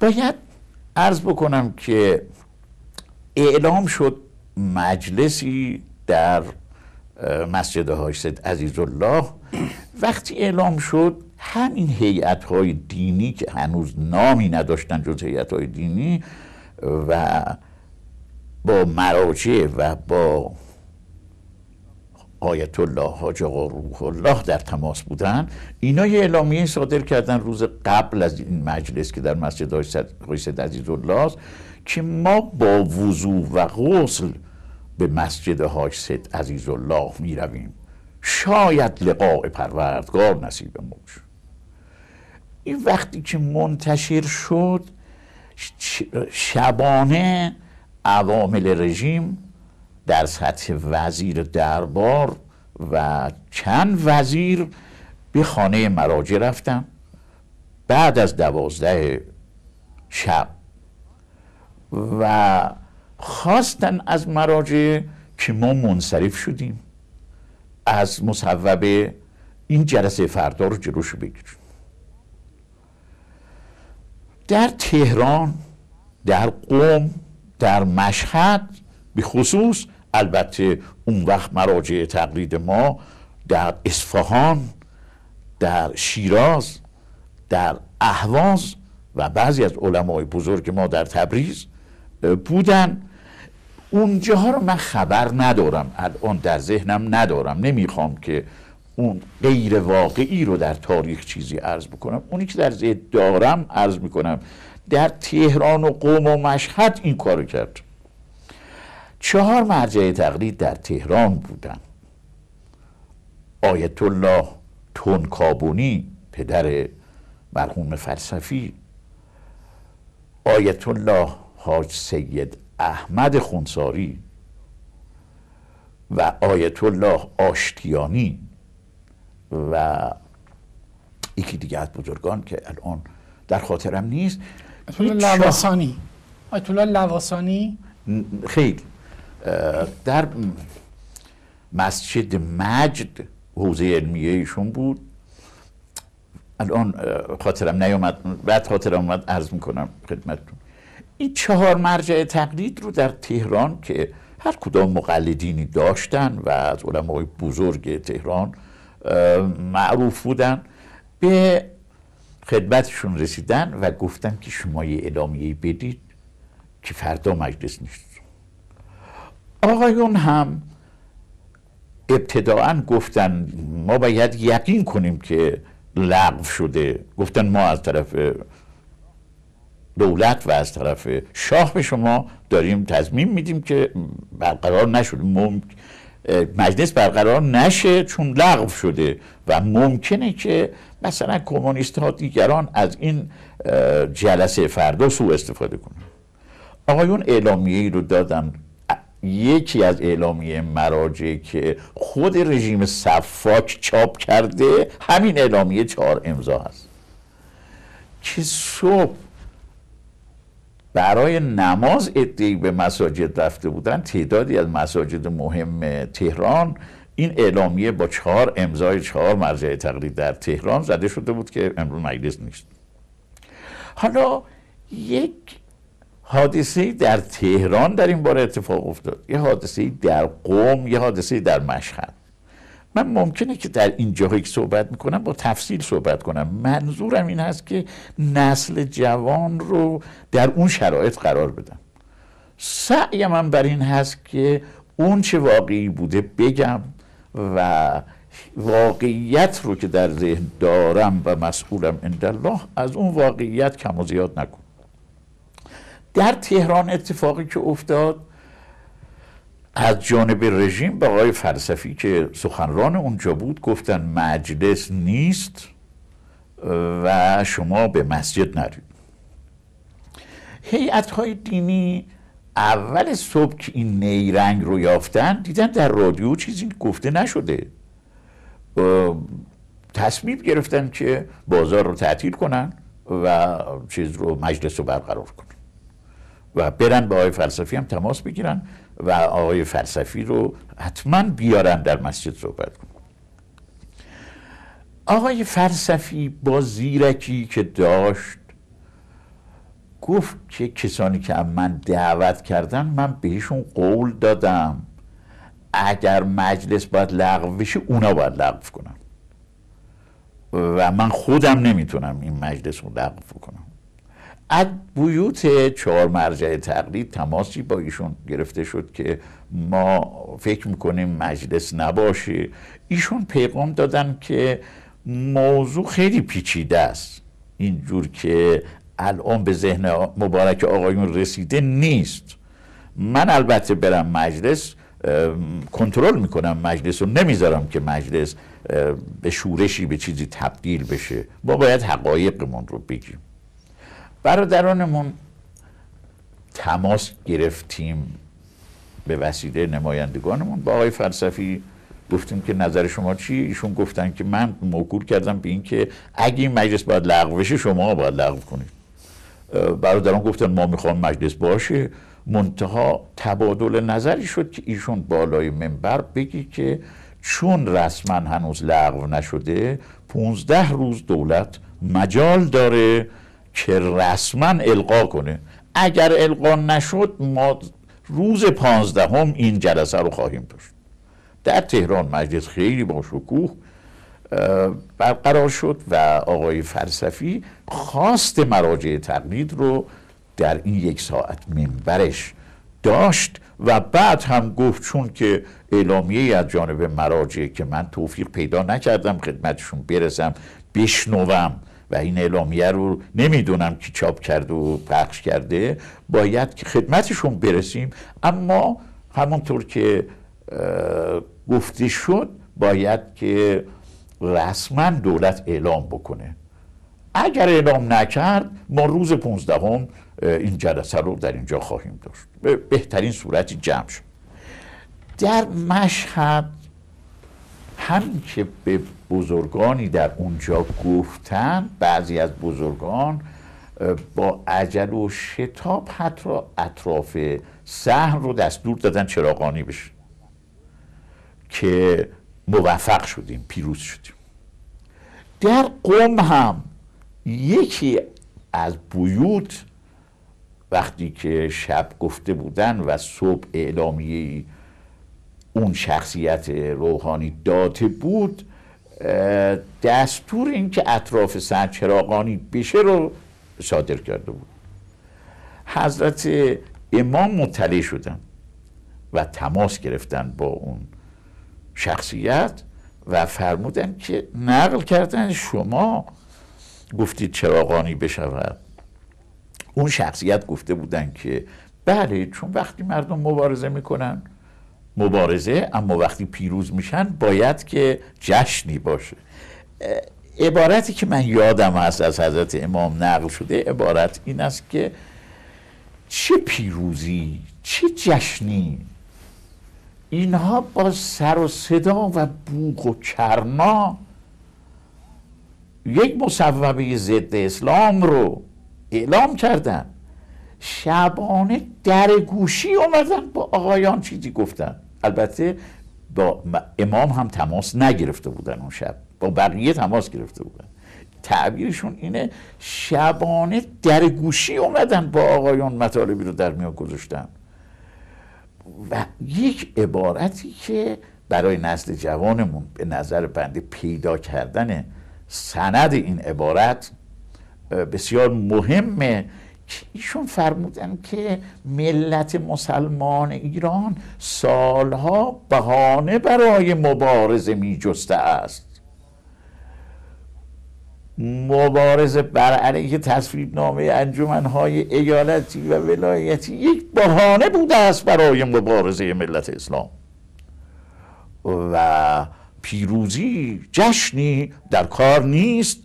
باید عرض بکنم که اعلام شد مجلسی در مسجد حاج عزیز الله وقتی اعلام شد همین هیئت های دینی که هنوز نامی نداشتن جز هیئت های دینی و با مراجع و با آیت الله حاج آقا روح الله در تماس بودن اینا یه اعلامیه صادر کردن روز قبل از این مجلس که در مسجد حسد عزیز الله که ما با وضوع و غسل به مسجد حاج سید عزیز الله می رویم شاید لقاء پروردگار نصیب موش این وقتی که منتشر شد شبانه عوامل رژیم در سطح وزیر دربار و چند وزیر به خانه مراجع رفتم بعد از دوازده شب و خواستن از مراجع که ما منصرف شدیم از مصوب این جلسه فردا رو جلوش بگیریم در تهران در قوم در مشهد به خصوص البته اون وقت مراجع تقلید ما در اصفهان در شیراز در اهواز و بعضی از علمای بزرگ ما در تبریز بودن اونجاها رو من خبر ندارم الان در ذهنم ندارم نمیخوام که اون غیر واقعی رو در تاریخ چیزی عرض بکنم اونی که در ذهن دارم عرض میکنم در تهران و قوم و مشهد این کارو کرد چهار مرجع تقلید در تهران بودن آیت الله تونکابونی پدر مرحوم فلسفی آیت الله حاج سید احمد خونساری و آیت الله آشتیانی و یکی دیگه از بزرگان که الان در خاطرم نیست آیت الله لواسانی آیت الله لواسانی خیلی در مسجد مجد حوزه علمیه ایشون بود الان خاطرم نیومد بعد خاطرم اومد عرض میکنم خدمتتون این چهار مرجع تقلید رو در تهران که هر کدام مقلدینی داشتن و از علمای بزرگ تهران معروف بودن به خدمتشون رسیدن و گفتن که شما یه اعلامیه بدید که فردا مجلس نیست آقایون هم ابتداعا گفتن ما باید یقین کنیم که لغو شده گفتن ما از طرف دولت و از طرف شاه به شما داریم تضمین میدیم که برقرار نشده مجلس برقرار نشه چون لغو شده و ممکنه که مثلا کمونیست ها دیگران از این جلسه فردا سوء استفاده کنن آقایون اعلامیه ای رو دادن یکی از اعلامیه مراجع که خود رژیم صفاک چاپ کرده همین اعلامیه چهار امضا هست که صبح برای نماز ادهی به مساجد رفته بودن تعدادی از مساجد مهم تهران این اعلامیه با چهار امضای چهار مرجع تقلید در تهران زده شده بود که امروز مجلس نیست حالا یک حادثه در تهران در این بار اتفاق افتاد یه حادثه در قوم یه حادثه در مشهد من ممکنه که در این جاهایی که صحبت میکنم با تفصیل صحبت کنم منظورم این هست که نسل جوان رو در اون شرایط قرار بدم سعی من بر این هست که اون چه واقعی بوده بگم و واقعیت رو که در ذهن دارم و مسئولم اندالله از اون واقعیت کم و زیاد نکن در تهران اتفاقی که افتاد از جانب رژیم به آقای فلسفی که سخنران اونجا بود گفتن مجلس نیست و شما به مسجد نرید هیئت های دینی اول صبح که این نیرنگ رو یافتن دیدن در رادیو چیزی گفته نشده تصمیم گرفتن که بازار رو تعطیل کنن و چیز رو مجلس رو برقرار کنن و برن به آقای فلسفی هم تماس بگیرن و آقای فلسفی رو حتما بیارن در مسجد صحبت کنن آقای فلسفی با زیرکی که داشت گفت که کسانی که من دعوت کردن من بهشون قول دادم اگر مجلس باید لغو بشه اونا باید لغو کنم و من خودم نمیتونم این مجلس رو لغو کنم از بیوت چهار مرجع تقلید تماسی با ایشون گرفته شد که ما فکر میکنیم مجلس نباشه ایشون پیغام دادن که موضوع خیلی پیچیده است اینجور که الان به ذهن مبارک آقایون رسیده نیست من البته برم مجلس کنترل میکنم مجلس رو نمیذارم که مجلس به شورشی به چیزی تبدیل بشه ما باید حقایقمون رو بگیم برادرانمون تماس گرفتیم به وسیله نمایندگانمون با آقای فلسفی گفتیم که نظر شما چی ایشون گفتن که من موکول کردم به اینکه که اگه این مجلس باید لغو بشه شما باید لغو کنید برادران گفتن ما میخوام مجلس باشه منتها تبادل نظری شد که ایشون بالای منبر بگی که چون رسما هنوز لغو نشده 15 روز دولت مجال داره که رسما القا کنه اگر القا نشد ما روز پانزدهم این جلسه رو خواهیم داشت در تهران مجلس خیلی با شکوه برقرار شد و آقای فلسفی خواست مراجع تقلید رو در این یک ساعت منبرش داشت و بعد هم گفت چون که اعلامیه از جانب مراجع که من توفیق پیدا نکردم خدمتشون برسم بشنوم و این اعلامیه رو نمیدونم که چاپ کرده و پخش کرده باید که خدمتشون برسیم اما همونطور که گفته شد باید که رسما دولت اعلام بکنه اگر اعلام نکرد ما روز پونزدهم این جلسه رو در اینجا خواهیم داشت به بهترین صورتی جمع شد در مشهد هم که به بزرگانی در اونجا گفتن بعضی از بزرگان با عجل و شتاب حتی اطراف سهن رو دستور دادن چراغانی بشه که موفق شدیم پیروز شدیم در قوم هم یکی از بیوت وقتی که شب گفته بودن و صبح اعلامیه اون شخصیت روحانی داده بود دستور اینکه اطراف سرچراغانی بشه رو صادر کرده بود حضرت امام مطلع شدن و تماس گرفتن با اون شخصیت و فرمودن که نقل کردن شما گفتید چراغانی بشود اون شخصیت گفته بودن که بله چون وقتی مردم مبارزه میکنن مبارزه اما وقتی پیروز میشن باید که جشنی باشه عبارتی که من یادم هست از حضرت امام نقل شده عبارت این است که چه پیروزی چه جشنی اینها با سر و صدا و بوغ و چرنا یک مصوبه ضد اسلام رو اعلام کردن شبانه در گوشی اومدن با آقایان چیزی گفتن البته با امام هم تماس نگرفته بودن اون شب با بقیه تماس گرفته بودن تعبیرشون اینه شبانه در گوشی اومدن با آقایان مطالبی رو در میان گذاشتن و یک عبارتی که برای نسل جوانمون به نظر بنده پیدا کردن سند این عبارت بسیار مهمه ایشون فرمودن که ملت مسلمان ایران سالها بهانه برای مبارزه می جسته است مبارزه بر علیه تصویب نامه انجمنهای ایالتی و ولایتی یک بهانه بوده است برای مبارزه ملت اسلام و پیروزی جشنی در کار نیست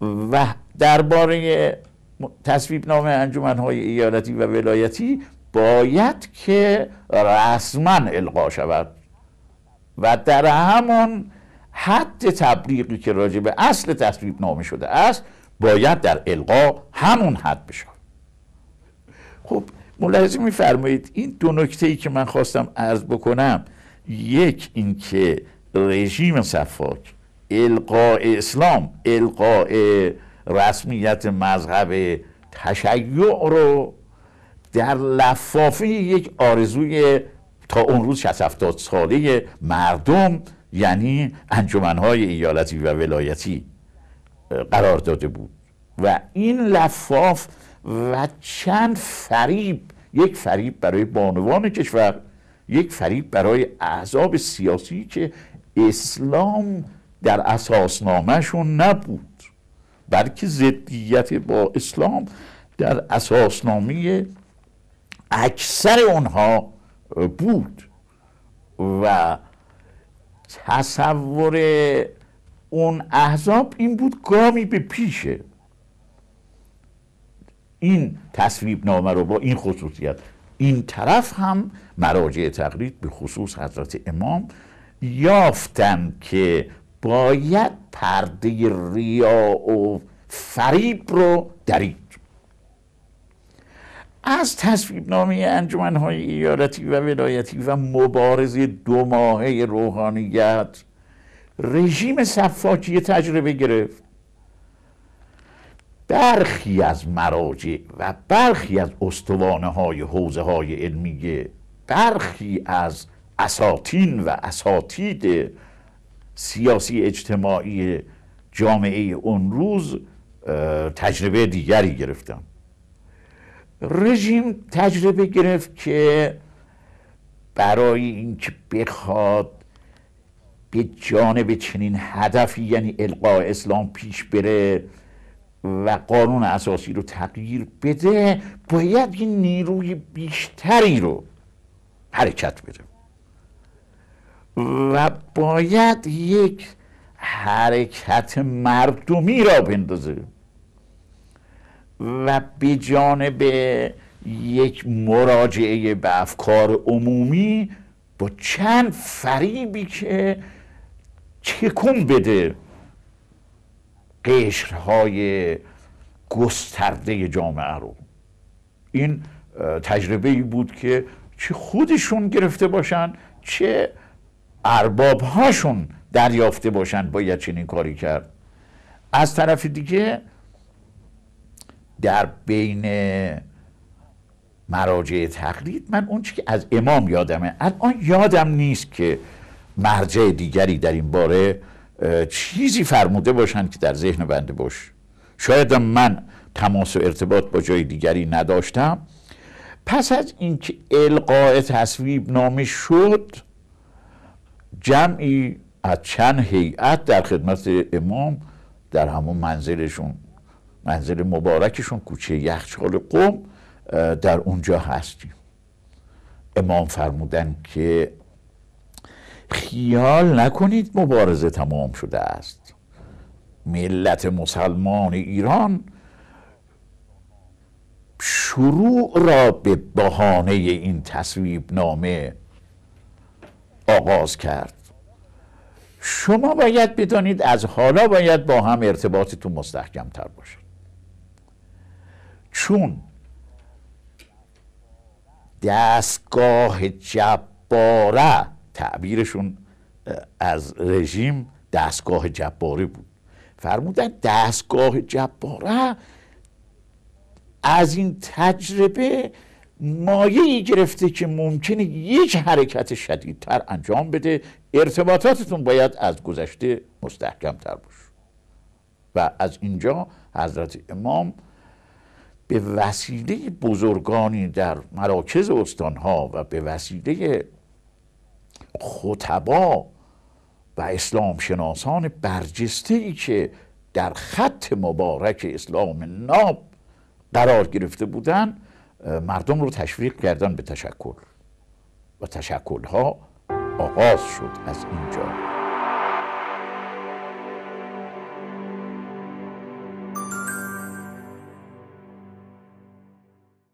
و درباره تصویب نام های ایالتی و ولایتی باید که رسما القا شود و در همان حد تبلیغی که راجع به اصل تصویب نامه شده است باید در القا همون حد بشه خب ملاحظه میفرمایید این دو نکته ای که من خواستم عرض بکنم یک اینکه رژیم صفاک القاء اسلام القاء رسمیت مذهب تشیع رو در لفافه یک آرزوی تا اون روز 60 ساله مردم یعنی انجمنهای ایالتی و ولایتی قرار داده بود و این لفاف و چند فریب یک فریب برای بانوان کشور یک فریب برای احزاب سیاسی که اسلام در اساسنامهشون نبود بلکه ضدیت با اسلام در اساسنامه اکثر آنها بود و تصور اون احزاب این بود گامی به پیشه این تصویب نامه رو با این خصوصیت این طرف هم مراجع تقلید به خصوص حضرت امام یافتن که باید پرده ریا و فریب رو درید از تصویب نامی انجمن های ایالتی و ولایتی و مبارزه دو ماهه روحانیت رژیم صفاکی تجربه گرفت برخی از مراجع و برخی از استوانه های حوزه های علمیه برخی از اساتین و اساتید سیاسی اجتماعی جامعه اون روز تجربه دیگری گرفتم رژیم تجربه گرفت که برای اینکه بخواد به جانب چنین هدفی یعنی القاع اسلام پیش بره و قانون اساسی رو تغییر بده باید یه نیروی بیشتری رو حرکت بده و باید یک حرکت مردمی را بندازه و به جانب یک مراجعه به افکار عمومی با چند فریبی که چکون بده قشرهای گسترده جامعه رو این تجربه ای بود که چه خودشون گرفته باشن چه ارباب هاشون دریافته باشند باید چنین کاری کرد از طرف دیگه در بین مراجع تقلید من اون که از امام یادمه الان یادم نیست که مرجع دیگری در این باره چیزی فرموده باشند که در ذهن بنده باش شاید من تماس و ارتباط با جای دیگری نداشتم پس از اینکه القاء تصویب نامه شد جمعی از چند هیئت در خدمت امام در همون منزلشون منزل مبارکشون کوچه یخچال قوم در اونجا هستیم امام فرمودن که خیال نکنید مبارزه تمام شده است ملت مسلمان ایران شروع را به بهانه این تصویب نامه آغاز کرد شما باید بدانید از حالا باید با هم ارتباطتون مستحکم تر باشد چون دستگاه جباره تعبیرشون از رژیم دستگاه جباره بود فرمودن دستگاه جباره از این تجربه ای گرفته که ممکنه یک حرکت شدیدتر انجام بده ارتباطاتتون باید از گذشته مستحکم تر باشه و از اینجا حضرت امام به وسیله بزرگانی در مراکز استانها و به وسیله خطبا و اسلام شناسان برجسته ای که در خط مبارک اسلام ناب قرار گرفته بودند مردم رو تشویق کردن به تشکل و تشکل ها آغاز شد از اینجا